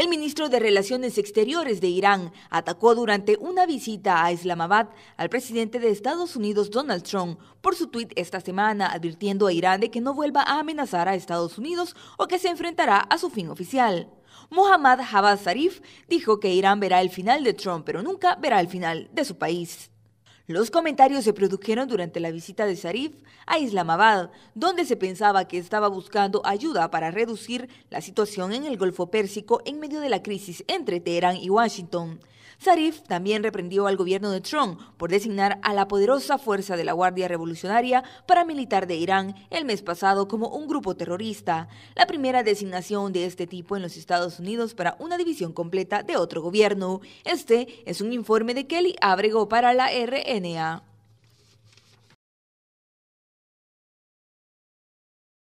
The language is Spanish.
El ministro de Relaciones Exteriores de Irán atacó durante una visita a Islamabad al presidente de Estados Unidos Donald Trump por su tuit esta semana advirtiendo a Irán de que no vuelva a amenazar a Estados Unidos o que se enfrentará a su fin oficial. Mohammad Javad Zarif dijo que Irán verá el final de Trump, pero nunca verá el final de su país. Los comentarios se produjeron durante la visita de Zarif a Islamabad, donde se pensaba que estaba buscando ayuda para reducir la situación en el Golfo Pérsico en medio de la crisis entre Teherán y Washington. Zarif también reprendió al gobierno de Trump por designar a la poderosa fuerza de la Guardia Revolucionaria paramilitar de Irán el mes pasado como un grupo terrorista, la primera designación de este tipo en los Estados Unidos para una división completa de otro gobierno. Este es un informe de Kelly Abrego para la RN. 你 i